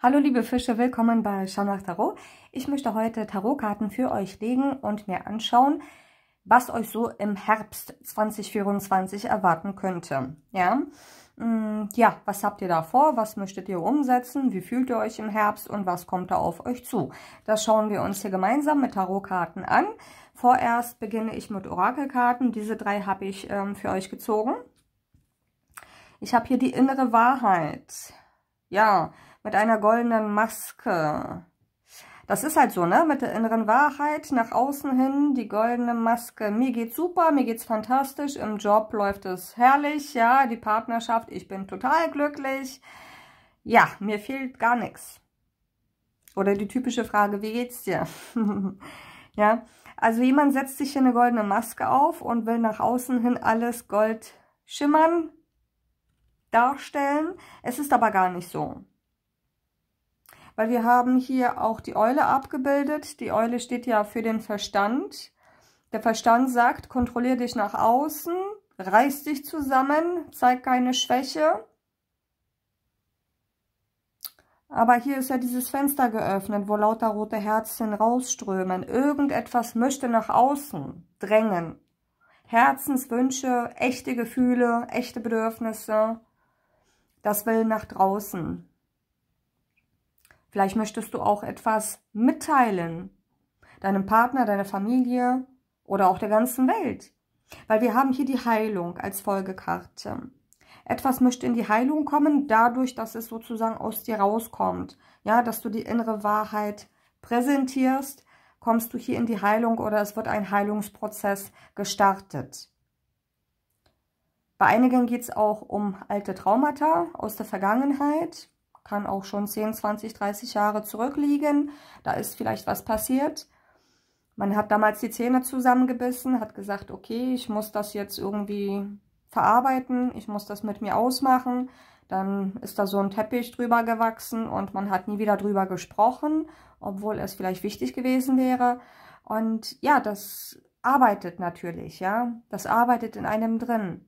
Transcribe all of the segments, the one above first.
Hallo liebe Fische, willkommen bei Schau Tarot. Ich möchte heute Tarotkarten für euch legen und mir anschauen, was euch so im Herbst 2024 erwarten könnte. Ja, mm, ja was habt ihr da vor? Was möchtet ihr umsetzen? Wie fühlt ihr euch im Herbst und was kommt da auf euch zu? Das schauen wir uns hier gemeinsam mit Tarotkarten an. Vorerst beginne ich mit Orakelkarten. Diese drei habe ich ähm, für euch gezogen. Ich habe hier die innere Wahrheit. Ja, mit einer goldenen Maske. Das ist halt so, ne? Mit der inneren Wahrheit, nach außen hin, die goldene Maske. Mir geht's super, mir geht's fantastisch, im Job läuft es herrlich, ja, die Partnerschaft, ich bin total glücklich. Ja, mir fehlt gar nichts. Oder die typische Frage, wie geht's dir? ja, also jemand setzt sich hier eine goldene Maske auf und will nach außen hin alles Gold schimmern, darstellen. Es ist aber gar nicht so weil wir haben hier auch die Eule abgebildet. Die Eule steht ja für den Verstand. Der Verstand sagt, kontrollier dich nach außen, reiß dich zusammen, zeig keine Schwäche. Aber hier ist ja dieses Fenster geöffnet, wo lauter rote Herzchen rausströmen. Irgendetwas möchte nach außen drängen. Herzenswünsche, echte Gefühle, echte Bedürfnisse. Das will nach draußen. Vielleicht möchtest du auch etwas mitteilen. Deinem Partner, deiner Familie oder auch der ganzen Welt. Weil wir haben hier die Heilung als Folgekarte. Etwas möchte in die Heilung kommen, dadurch, dass es sozusagen aus dir rauskommt. Ja, dass du die innere Wahrheit präsentierst, kommst du hier in die Heilung oder es wird ein Heilungsprozess gestartet. Bei einigen geht es auch um alte Traumata aus der Vergangenheit kann auch schon 10, 20, 30 Jahre zurückliegen. Da ist vielleicht was passiert. Man hat damals die Zähne zusammengebissen, hat gesagt, okay, ich muss das jetzt irgendwie verarbeiten, ich muss das mit mir ausmachen. Dann ist da so ein Teppich drüber gewachsen und man hat nie wieder drüber gesprochen, obwohl es vielleicht wichtig gewesen wäre. Und ja, das arbeitet natürlich, ja. Das arbeitet in einem drin.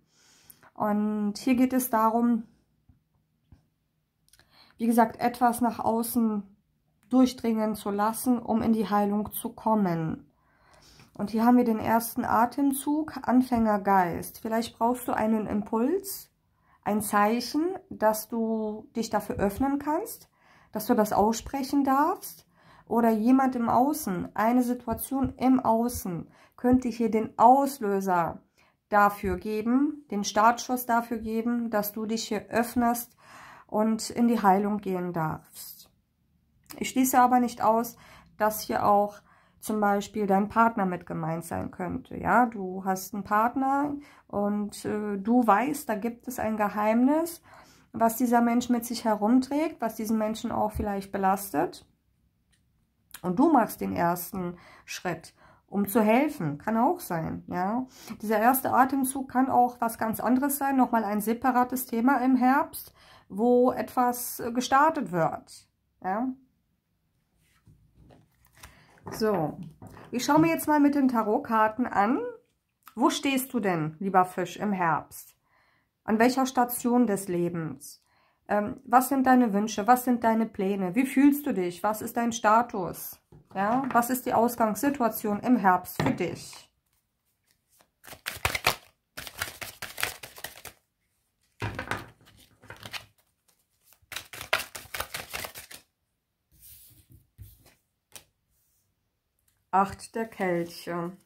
Und hier geht es darum, wie gesagt, etwas nach außen durchdringen zu lassen, um in die Heilung zu kommen. Und hier haben wir den ersten Atemzug, Anfängergeist. Vielleicht brauchst du einen Impuls, ein Zeichen, dass du dich dafür öffnen kannst, dass du das aussprechen darfst. Oder jemand im Außen, eine Situation im Außen, könnte hier den Auslöser dafür geben, den Startschuss dafür geben, dass du dich hier öffnest und in die Heilung gehen darfst. Ich schließe aber nicht aus, dass hier auch zum Beispiel dein Partner mit gemeint sein könnte. Ja, du hast einen Partner und äh, du weißt, da gibt es ein Geheimnis, was dieser Mensch mit sich herumträgt, was diesen Menschen auch vielleicht belastet. Und du machst den ersten Schritt um zu helfen. Kann auch sein, ja. Dieser erste Atemzug kann auch was ganz anderes sein, nochmal ein separates Thema im Herbst, wo etwas äh, gestartet wird, ja. So, ich schaue mir jetzt mal mit den Tarotkarten an. Wo stehst du denn, lieber Fisch, im Herbst? An welcher Station des Lebens? Ähm, was sind deine Wünsche? Was sind deine Pläne? Wie fühlst du dich? Was ist dein Status? Ja, was ist die Ausgangssituation im Herbst für dich? Acht der Kelche.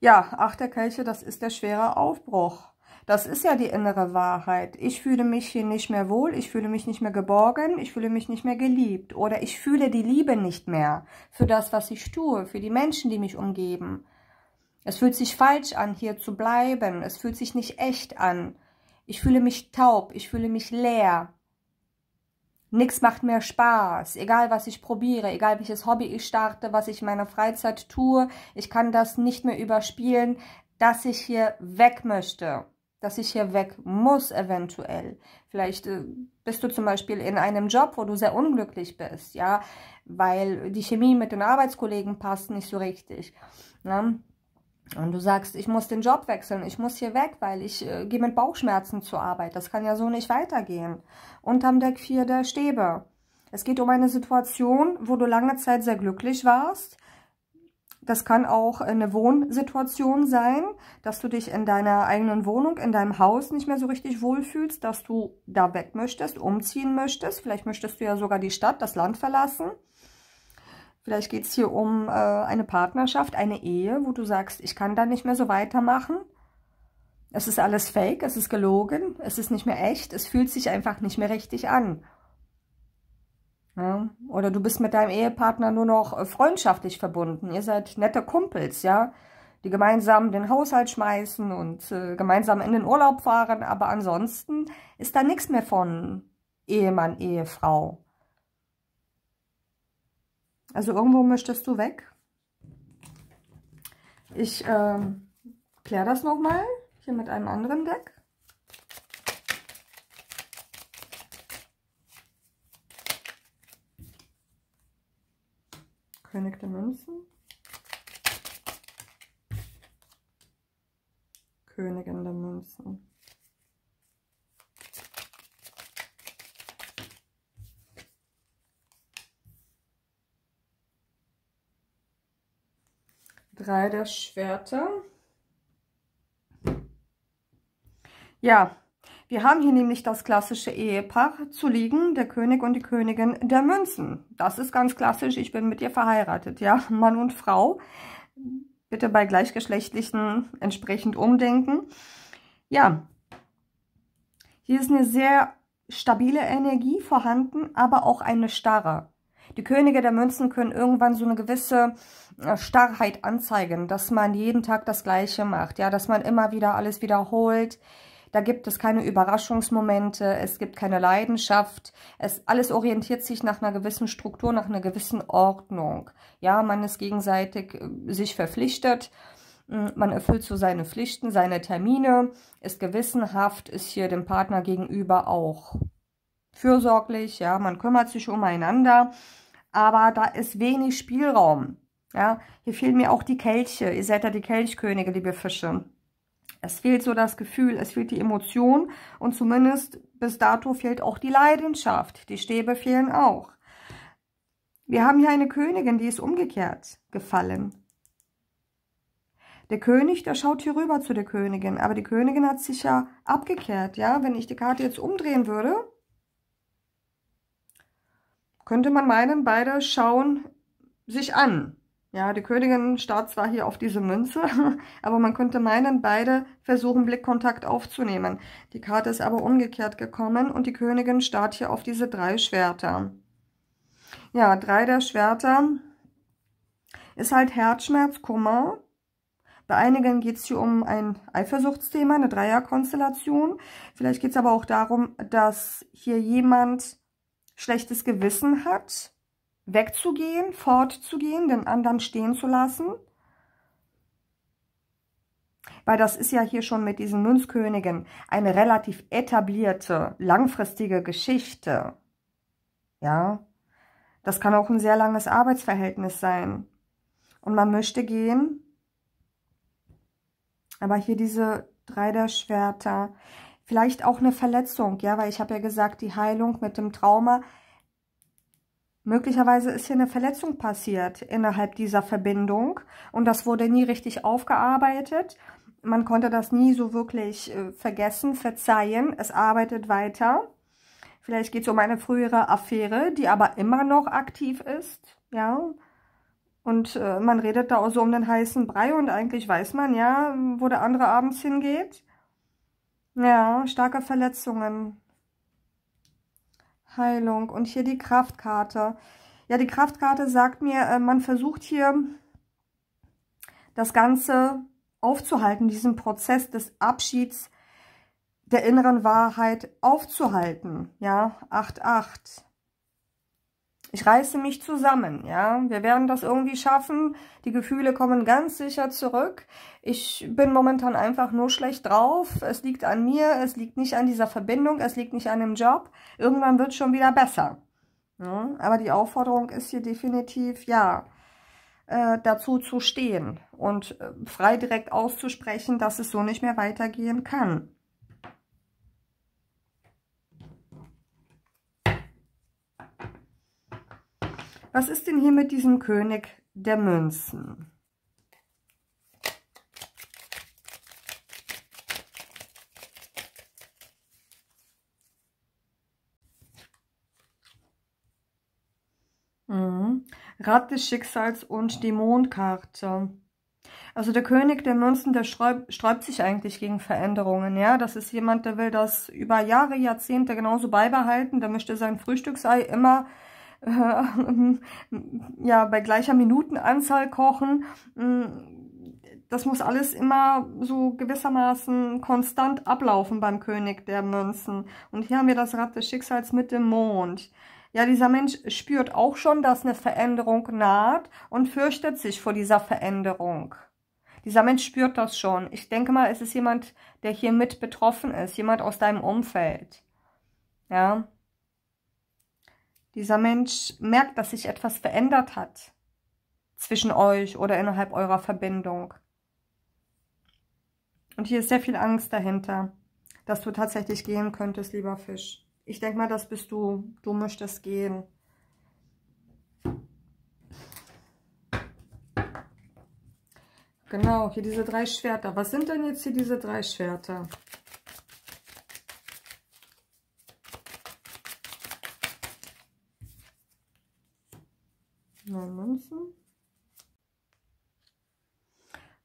Ja, Acht der Kelche, das ist der schwere Aufbruch. Das ist ja die innere Wahrheit. Ich fühle mich hier nicht mehr wohl, ich fühle mich nicht mehr geborgen, ich fühle mich nicht mehr geliebt oder ich fühle die Liebe nicht mehr für das, was ich tue, für die Menschen, die mich umgeben. Es fühlt sich falsch an, hier zu bleiben. Es fühlt sich nicht echt an. Ich fühle mich taub, ich fühle mich leer. Nix macht mehr Spaß, egal was ich probiere, egal welches Hobby ich starte, was ich in meiner Freizeit tue. Ich kann das nicht mehr überspielen, dass ich hier weg möchte dass ich hier weg muss eventuell. Vielleicht äh, bist du zum Beispiel in einem Job, wo du sehr unglücklich bist, ja, weil die Chemie mit den Arbeitskollegen passt nicht so richtig. Ne? Und du sagst, ich muss den Job wechseln, ich muss hier weg, weil ich äh, gehe mit Bauchschmerzen zur Arbeit. Das kann ja so nicht weitergehen. Unterm Deck 4 der Stäbe. Es geht um eine Situation, wo du lange Zeit sehr glücklich warst, das kann auch eine Wohnsituation sein, dass du dich in deiner eigenen Wohnung, in deinem Haus nicht mehr so richtig wohlfühlst, dass du da weg möchtest, umziehen möchtest. Vielleicht möchtest du ja sogar die Stadt, das Land verlassen. Vielleicht geht es hier um äh, eine Partnerschaft, eine Ehe, wo du sagst, ich kann da nicht mehr so weitermachen. Es ist alles fake, es ist gelogen, es ist nicht mehr echt, es fühlt sich einfach nicht mehr richtig an. Ja? Ne? Oder du bist mit deinem Ehepartner nur noch äh, freundschaftlich verbunden. Ihr seid nette Kumpels, ja, die gemeinsam den Haushalt schmeißen und äh, gemeinsam in den Urlaub fahren. Aber ansonsten ist da nichts mehr von Ehemann, Ehefrau. Also irgendwo möchtest du weg. Ich äh, kläre das nochmal hier mit einem anderen Deck. König der Münzen, Königin der Münzen. Drei der Schwerter. Ja, wir haben hier nämlich das klassische Ehepaar zu liegen, der König und die Königin der Münzen. Das ist ganz klassisch, ich bin mit ihr verheiratet, ja, Mann und Frau. Bitte bei Gleichgeschlechtlichen entsprechend umdenken. Ja, hier ist eine sehr stabile Energie vorhanden, aber auch eine starre. Die Könige der Münzen können irgendwann so eine gewisse äh, Starrheit anzeigen, dass man jeden Tag das Gleiche macht, ja, dass man immer wieder alles wiederholt, da gibt es keine Überraschungsmomente, es gibt keine Leidenschaft. Es, alles orientiert sich nach einer gewissen Struktur, nach einer gewissen Ordnung. Ja, man ist gegenseitig äh, sich verpflichtet. Hm, man erfüllt so seine Pflichten, seine Termine, ist gewissenhaft, ist hier dem Partner gegenüber auch fürsorglich, ja, man kümmert sich umeinander, aber da ist wenig Spielraum, ja. Hier fehlen mir auch die Kelche, ihr seid ja die Kelchkönige, liebe Fische. Es fehlt so das Gefühl, es fehlt die Emotion und zumindest bis dato fehlt auch die Leidenschaft. Die Stäbe fehlen auch. Wir haben hier eine Königin, die ist umgekehrt gefallen. Der König, der schaut hier rüber zu der Königin, aber die Königin hat sich ja abgekehrt, ja? Wenn ich die Karte jetzt umdrehen würde, könnte man meinen, beide schauen sich an. Ja, die Königin starrt zwar hier auf diese Münze, aber man könnte meinen, beide versuchen, Blickkontakt aufzunehmen. Die Karte ist aber umgekehrt gekommen und die Königin starrt hier auf diese drei Schwerter. Ja, drei der Schwerter ist halt Herzschmerz, Kummer. Bei einigen geht es hier um ein Eifersuchtsthema, eine Dreierkonstellation. Vielleicht geht es aber auch darum, dass hier jemand schlechtes Gewissen hat wegzugehen, fortzugehen, den anderen stehen zu lassen. Weil das ist ja hier schon mit diesen Münzkönigen eine relativ etablierte, langfristige Geschichte. Ja, das kann auch ein sehr langes Arbeitsverhältnis sein. Und man möchte gehen, aber hier diese drei der Schwerter, vielleicht auch eine Verletzung, ja, weil ich habe ja gesagt, die Heilung mit dem Trauma Möglicherweise ist hier eine Verletzung passiert innerhalb dieser Verbindung und das wurde nie richtig aufgearbeitet. Man konnte das nie so wirklich äh, vergessen, verzeihen. Es arbeitet weiter. Vielleicht geht es um eine frühere Affäre, die aber immer noch aktiv ist. Ja, und äh, man redet da auch so um den heißen Brei und eigentlich weiß man ja, wo der andere abends hingeht. Ja, starke Verletzungen. Heilung. Und hier die Kraftkarte. Ja, die Kraftkarte sagt mir, äh, man versucht hier das Ganze aufzuhalten, diesen Prozess des Abschieds der inneren Wahrheit aufzuhalten. Ja, 8, 8. Ich reiße mich zusammen, ja. Wir werden das irgendwie schaffen. Die Gefühle kommen ganz sicher zurück. Ich bin momentan einfach nur schlecht drauf. Es liegt an mir, es liegt nicht an dieser Verbindung, es liegt nicht an dem Job. Irgendwann wird es schon wieder besser. Ja? Aber die Aufforderung ist hier definitiv, ja, äh, dazu zu stehen und äh, frei direkt auszusprechen, dass es so nicht mehr weitergehen kann. Was ist denn hier mit diesem König der Münzen? Mhm. Rad des Schicksals und die Mondkarte. Also der König der Münzen, der sträubt sich eigentlich gegen Veränderungen. Ja, Das ist jemand, der will das über Jahre, Jahrzehnte genauso beibehalten. Der möchte sein Frühstücksei immer äh, ja, bei gleicher Minutenanzahl kochen. Mm, das muss alles immer so gewissermaßen konstant ablaufen beim König der Münzen. Und hier haben wir das Rad des Schicksals mit dem Mond. Ja, dieser Mensch spürt auch schon, dass eine Veränderung naht und fürchtet sich vor dieser Veränderung. Dieser Mensch spürt das schon. Ich denke mal, es ist jemand, der hier mit betroffen ist, jemand aus deinem Umfeld. Ja, dieser Mensch merkt, dass sich etwas verändert hat zwischen euch oder innerhalb eurer Verbindung. Und hier ist sehr viel Angst dahinter, dass du tatsächlich gehen könntest, lieber Fisch. Ich denke mal, das bist du. Du möchtest gehen. Genau, hier diese drei Schwerter. Was sind denn jetzt hier diese drei Schwerter? Ja.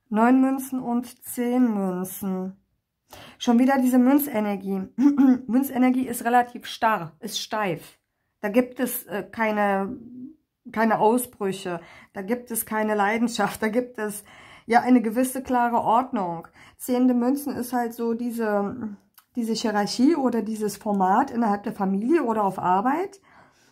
neun Münzen und zehn Münzen. Schon wieder diese Münzenergie. Münzenergie ist relativ starr, ist steif. Da gibt es äh, keine, keine Ausbrüche, da gibt es keine Leidenschaft, da gibt es ja eine gewisse klare Ordnung. Zehnte Münzen ist halt so diese, diese Hierarchie oder dieses Format innerhalb der Familie oder auf Arbeit,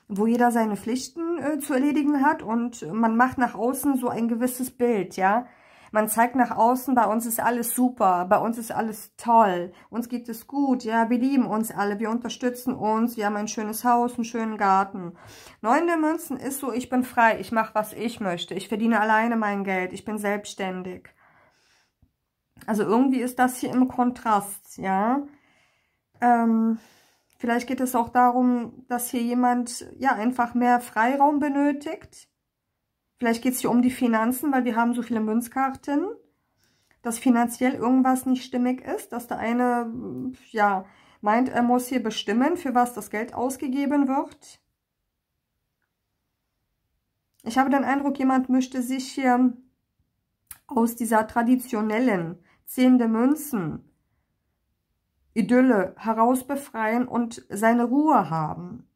wo jeder seine Pflichten äh, zu erledigen hat und man macht nach außen so ein gewisses Bild, ja. Man zeigt nach außen, bei uns ist alles super, bei uns ist alles toll, uns geht es gut, ja, wir lieben uns alle, wir unterstützen uns, wir haben ein schönes Haus, einen schönen Garten. Neun der Münzen ist so, ich bin frei, ich mache, was ich möchte, ich verdiene alleine mein Geld, ich bin selbstständig. Also irgendwie ist das hier im Kontrast, ja. Ähm, vielleicht geht es auch darum, dass hier jemand ja einfach mehr Freiraum benötigt, Vielleicht geht es hier um die Finanzen, weil wir haben so viele Münzkarten, dass finanziell irgendwas nicht stimmig ist, dass der eine ja meint, er muss hier bestimmen, für was das Geld ausgegeben wird. Ich habe den Eindruck, jemand möchte sich hier aus dieser traditionellen Zehn der Münzen Idylle herausbefreien und seine Ruhe haben.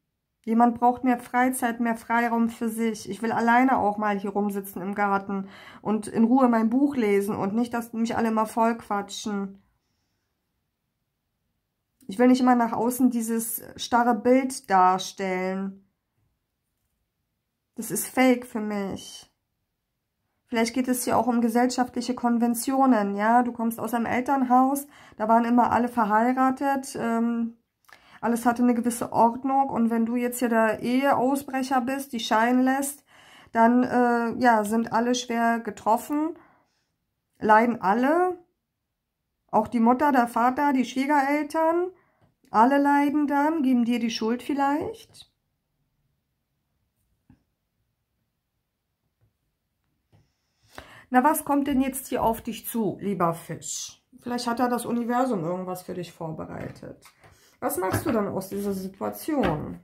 Jemand braucht mehr Freizeit, mehr Freiraum für sich. Ich will alleine auch mal hier rumsitzen im Garten und in Ruhe mein Buch lesen und nicht, dass mich alle immer vollquatschen. Ich will nicht immer nach außen dieses starre Bild darstellen. Das ist fake für mich. Vielleicht geht es hier auch um gesellschaftliche Konventionen, ja. Du kommst aus einem Elternhaus, da waren immer alle verheiratet, ähm, alles hatte eine gewisse Ordnung und wenn du jetzt hier der Eheausbrecher bist, die scheinen lässt, dann äh, ja, sind alle schwer getroffen, leiden alle, auch die Mutter, der Vater, die Schwiegereltern, alle leiden dann, geben dir die Schuld vielleicht. Na, was kommt denn jetzt hier auf dich zu, lieber Fisch? Vielleicht hat er das Universum irgendwas für dich vorbereitet. Was machst du dann aus dieser Situation?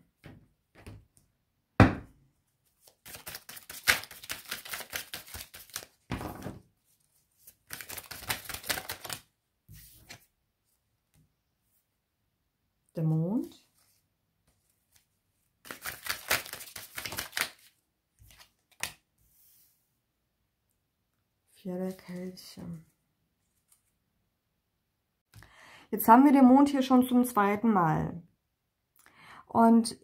Der Mond. Vierer der Jetzt haben wir den Mond hier schon zum zweiten Mal. Und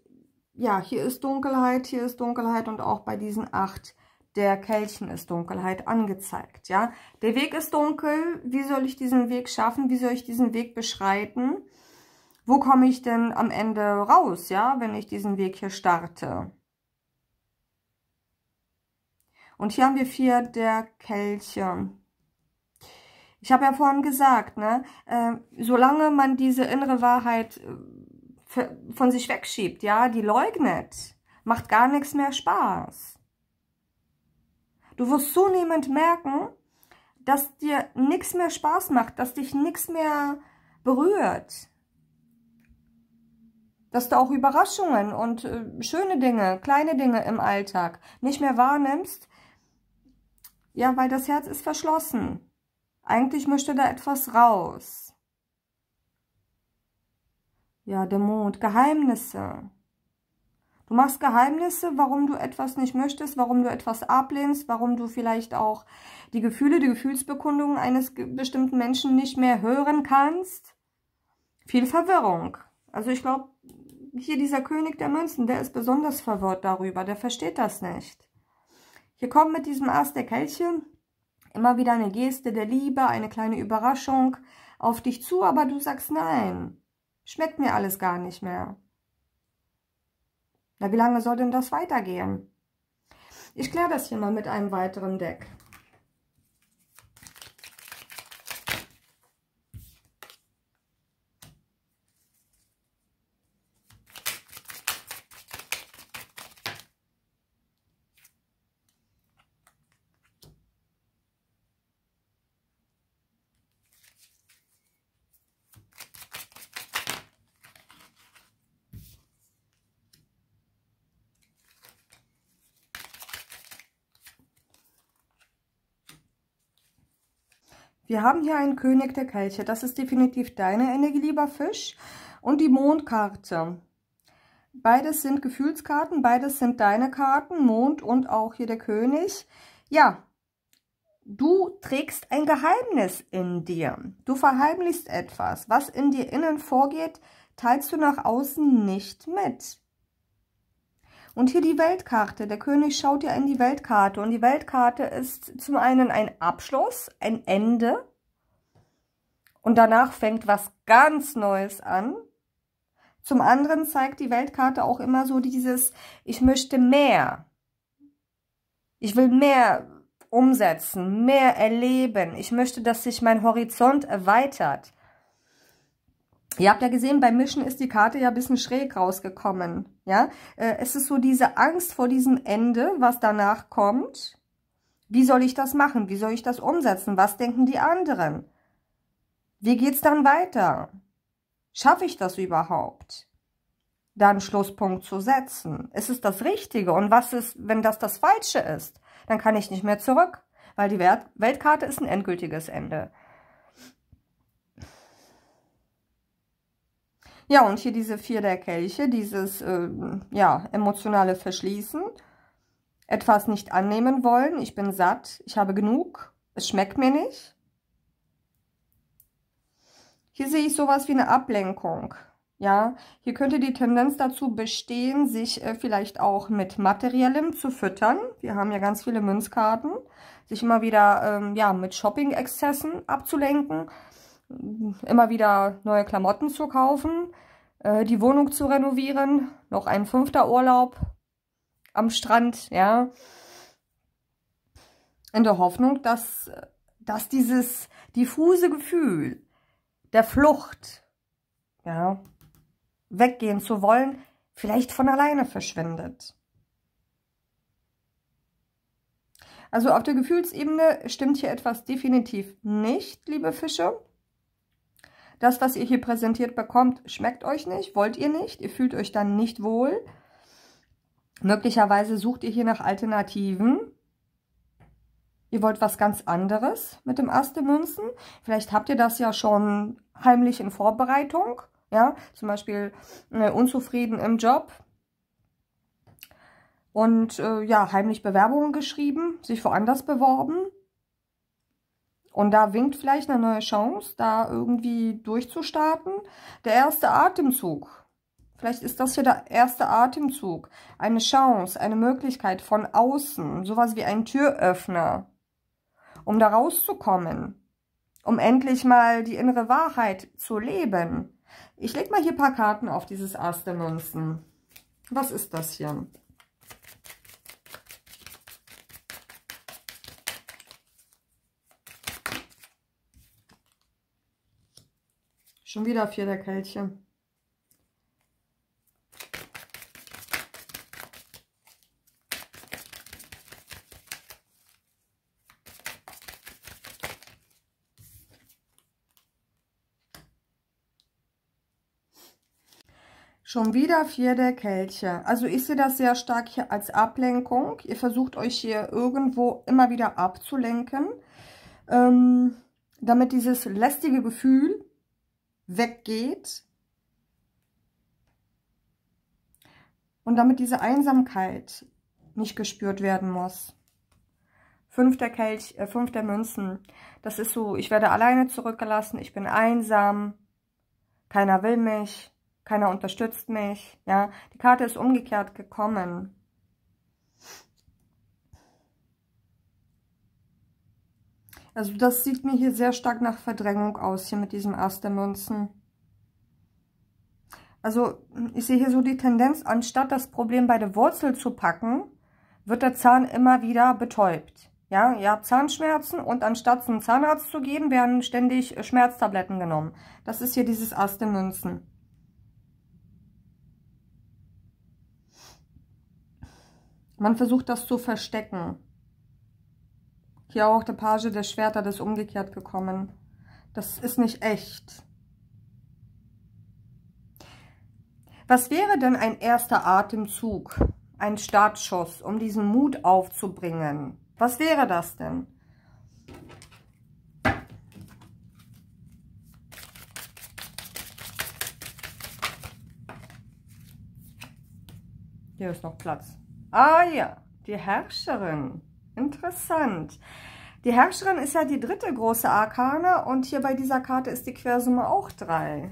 ja, hier ist Dunkelheit, hier ist Dunkelheit und auch bei diesen acht der Kelchen ist Dunkelheit angezeigt. Ja, Der Weg ist dunkel. Wie soll ich diesen Weg schaffen? Wie soll ich diesen Weg beschreiten? Wo komme ich denn am Ende raus, ja, wenn ich diesen Weg hier starte? Und hier haben wir vier der Kelche. Ich habe ja vorhin gesagt, ne, äh, solange man diese innere Wahrheit äh, von sich wegschiebt, ja, die leugnet, macht gar nichts mehr Spaß. Du wirst zunehmend merken, dass dir nichts mehr Spaß macht, dass dich nichts mehr berührt. Dass du auch Überraschungen und äh, schöne Dinge, kleine Dinge im Alltag nicht mehr wahrnimmst. Ja, weil das Herz ist verschlossen. Eigentlich möchte da etwas raus. Ja, der Mond. Geheimnisse. Du machst Geheimnisse, warum du etwas nicht möchtest, warum du etwas ablehnst, warum du vielleicht auch die Gefühle, die Gefühlsbekundungen eines bestimmten Menschen nicht mehr hören kannst. Viel Verwirrung. Also ich glaube, hier dieser König der Münzen, der ist besonders verwirrt darüber, der versteht das nicht. Hier kommt mit diesem Ast der Kelche Immer wieder eine Geste der Liebe, eine kleine Überraschung auf dich zu, aber du sagst nein. Schmeckt mir alles gar nicht mehr. Na, wie lange soll denn das weitergehen? Ich kläre das hier mal mit einem weiteren Deck. Wir haben hier einen König der Kelche. Das ist definitiv deine Energie, lieber Fisch. Und die Mondkarte. Beides sind Gefühlskarten, beides sind deine Karten, Mond und auch hier der König. Ja, du trägst ein Geheimnis in dir. Du verheimlichst etwas. Was in dir innen vorgeht, teilst du nach außen nicht mit. Und hier die Weltkarte. Der König schaut ja in die Weltkarte. Und die Weltkarte ist zum einen ein Abschluss, ein Ende. Und danach fängt was ganz Neues an. Zum anderen zeigt die Weltkarte auch immer so dieses, ich möchte mehr. Ich will mehr umsetzen, mehr erleben. Ich möchte, dass sich mein Horizont erweitert. Ihr habt ja gesehen, beim Mischen ist die Karte ja ein bisschen schräg rausgekommen. Ja, äh, es ist so diese Angst vor diesem Ende, was danach kommt. Wie soll ich das machen? Wie soll ich das umsetzen? Was denken die anderen? Wie geht's dann weiter? Schaffe ich das überhaupt? Dann Schlusspunkt zu setzen. Ist es das Richtige? Und was ist, wenn das das Falsche ist? Dann kann ich nicht mehr zurück, weil die Weltkarte ist ein endgültiges Ende. Ja, und hier diese vier der Kelche, dieses äh, ja, emotionale Verschließen, etwas nicht annehmen wollen, ich bin satt, ich habe genug, es schmeckt mir nicht. Hier sehe ich sowas wie eine Ablenkung. Ja, hier könnte die Tendenz dazu bestehen, sich äh, vielleicht auch mit Materiellem zu füttern. Wir haben ja ganz viele Münzkarten. Sich immer wieder ähm, ja, mit Shopping-Exzessen abzulenken immer wieder neue Klamotten zu kaufen, äh, die Wohnung zu renovieren, noch ein fünfter Urlaub am Strand, ja. In der Hoffnung, dass, dass dieses diffuse Gefühl der Flucht, ja, weggehen zu wollen, vielleicht von alleine verschwindet. Also auf der Gefühlsebene stimmt hier etwas definitiv nicht, liebe Fische das, was ihr hier präsentiert bekommt, schmeckt euch nicht, wollt ihr nicht, ihr fühlt euch dann nicht wohl. Möglicherweise sucht ihr hier nach Alternativen. Ihr wollt was ganz anderes mit dem Ast der Münzen. Vielleicht habt ihr das ja schon heimlich in Vorbereitung. Ja, zum Beispiel äh, unzufrieden im Job, und äh, ja, heimlich Bewerbungen geschrieben, sich woanders beworben und da winkt vielleicht eine neue Chance, da irgendwie durchzustarten. Der erste Atemzug. Vielleicht ist das hier der erste Atemzug. Eine Chance, eine Möglichkeit von außen. Sowas wie ein Türöffner. Um da rauszukommen. Um endlich mal die innere Wahrheit zu leben. Ich lege mal hier ein paar Karten auf dieses Ass der Münzen. Was ist das hier? Schon wieder der Kelche. Schon wieder vier der Kelche. Also ich sehe das sehr stark hier als Ablenkung. Ihr versucht euch hier irgendwo immer wieder abzulenken, ähm, damit dieses lästige Gefühl weggeht. Und damit diese Einsamkeit nicht gespürt werden muss. Fünfter Kelch, äh, fünfter Münzen. Das ist so, ich werde alleine zurückgelassen, ich bin einsam, keiner will mich, keiner unterstützt mich, ja. Die Karte ist umgekehrt gekommen. Also das sieht mir hier sehr stark nach Verdrängung aus, hier mit diesem Ast der Münzen. Also ich sehe hier so die Tendenz, anstatt das Problem bei der Wurzel zu packen, wird der Zahn immer wieder betäubt. Ja, ihr habt Zahnschmerzen und anstatt zum Zahnarzt zu gehen, werden ständig Schmerztabletten genommen. Das ist hier dieses Ast der Münzen. Man versucht das zu verstecken. Hier auch der Page der Schwerter, das ist umgekehrt gekommen. Das ist nicht echt. Was wäre denn ein erster Atemzug, ein Startschuss, um diesen Mut aufzubringen? Was wäre das denn? Hier ist noch Platz. Ah ja, die Herrscherin. Interessant. Die Herrscherin ist ja die dritte große Arkane und hier bei dieser Karte ist die Quersumme auch 3.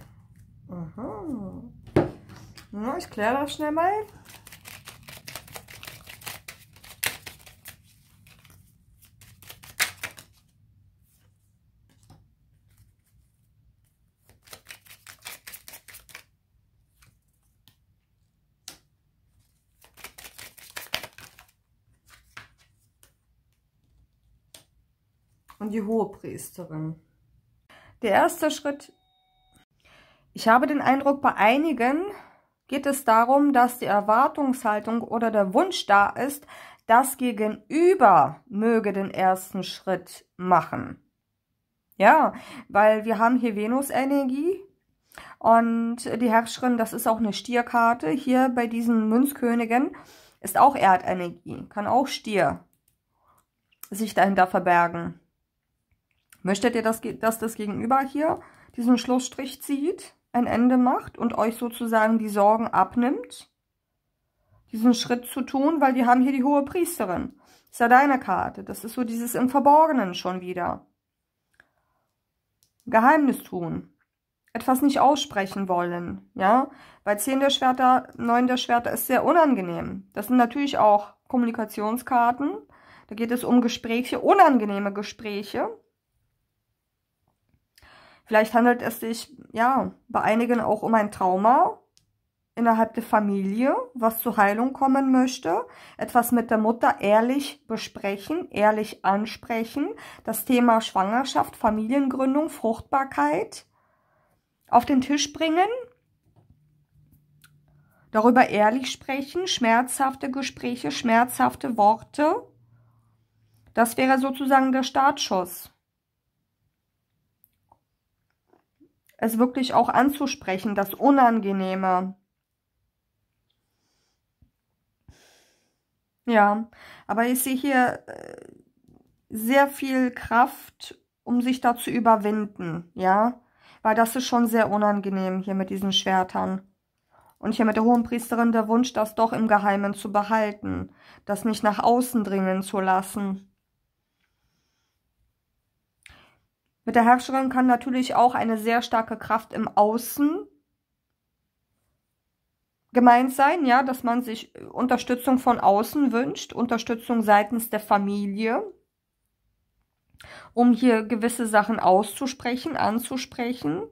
Aha. ich kläre das schnell mal. die Priesterin. Der erste Schritt. Ich habe den Eindruck, bei einigen geht es darum, dass die Erwartungshaltung oder der Wunsch da ist, das Gegenüber möge den ersten Schritt machen. Ja, weil wir haben hier Venus-Energie und die Herrscherin, das ist auch eine Stierkarte. Hier bei diesen Münzkönigen ist auch Erdenergie, kann auch Stier sich dahinter verbergen. Möchtet ihr, dass, dass das Gegenüber hier diesen Schlussstrich zieht, ein Ende macht und euch sozusagen die Sorgen abnimmt? Diesen Schritt zu tun, weil wir haben hier die hohe Priesterin. Ist ja deine Karte. Das ist so dieses im Verborgenen schon wieder. Geheimnis tun. Etwas nicht aussprechen wollen, ja. Bei zehn der Schwerter, neun der Schwerter ist sehr unangenehm. Das sind natürlich auch Kommunikationskarten. Da geht es um Gespräche, unangenehme Gespräche, Vielleicht handelt es sich, ja, bei einigen auch um ein Trauma innerhalb der Familie, was zur Heilung kommen möchte. Etwas mit der Mutter ehrlich besprechen, ehrlich ansprechen. Das Thema Schwangerschaft, Familiengründung, Fruchtbarkeit auf den Tisch bringen. Darüber ehrlich sprechen, schmerzhafte Gespräche, schmerzhafte Worte. Das wäre sozusagen der Startschuss. es wirklich auch anzusprechen, das Unangenehme. Ja, aber ich sehe hier äh, sehr viel Kraft, um sich da zu überwinden, ja. Weil das ist schon sehr unangenehm hier mit diesen Schwertern. Und hier mit der Hohenpriesterin der Wunsch, das doch im Geheimen zu behalten, das nicht nach außen dringen zu lassen. Mit der Herrscherin kann natürlich auch eine sehr starke Kraft im Außen gemeint sein, ja, dass man sich Unterstützung von außen wünscht, Unterstützung seitens der Familie, um hier gewisse Sachen auszusprechen, anzusprechen.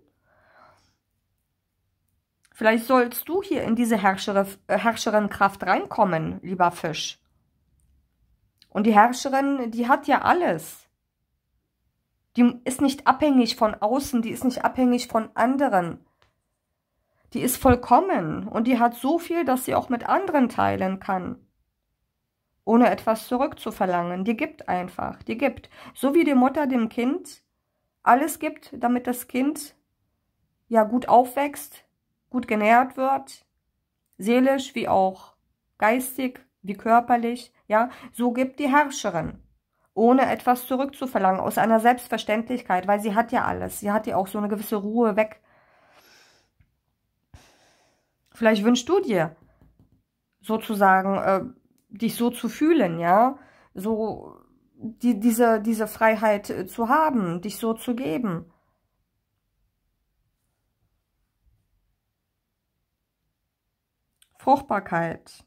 Vielleicht sollst du hier in diese Herrscherin-Kraft äh, reinkommen, lieber Fisch. Und die Herrscherin, die hat ja alles. Die ist nicht abhängig von außen, die ist nicht abhängig von anderen. Die ist vollkommen und die hat so viel, dass sie auch mit anderen teilen kann. Ohne etwas zurückzuverlangen. Die gibt einfach, die gibt. So wie die Mutter dem Kind alles gibt, damit das Kind ja gut aufwächst, gut genährt wird, seelisch wie auch geistig, wie körperlich, ja, so gibt die Herrscherin ohne etwas zurückzuverlangen, aus einer Selbstverständlichkeit, weil sie hat ja alles. Sie hat ja auch so eine gewisse Ruhe weg. Vielleicht wünschst du dir sozusagen, äh, dich so zu fühlen, ja, so die, diese, diese Freiheit äh, zu haben, dich so zu geben. Fruchtbarkeit,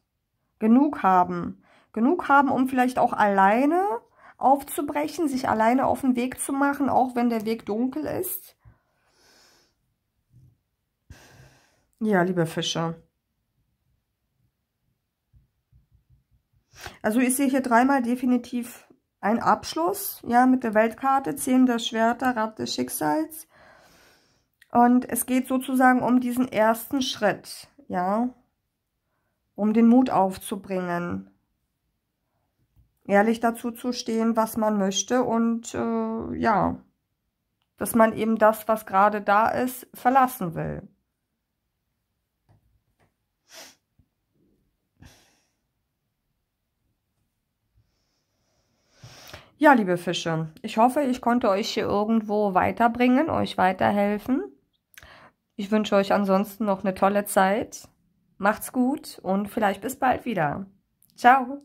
genug haben, genug haben, um vielleicht auch alleine aufzubrechen, sich alleine auf den Weg zu machen, auch wenn der Weg dunkel ist. Ja, liebe Fischer. Also ich sehe hier dreimal definitiv ein Abschluss, ja, mit der Weltkarte, Zehn der Schwerter, Rad des Schicksals. Und es geht sozusagen um diesen ersten Schritt, ja, um den Mut aufzubringen, ehrlich dazu zu stehen, was man möchte und äh, ja, dass man eben das, was gerade da ist, verlassen will. Ja, liebe Fische, ich hoffe, ich konnte euch hier irgendwo weiterbringen, euch weiterhelfen. Ich wünsche euch ansonsten noch eine tolle Zeit. Macht's gut und vielleicht bis bald wieder. Ciao.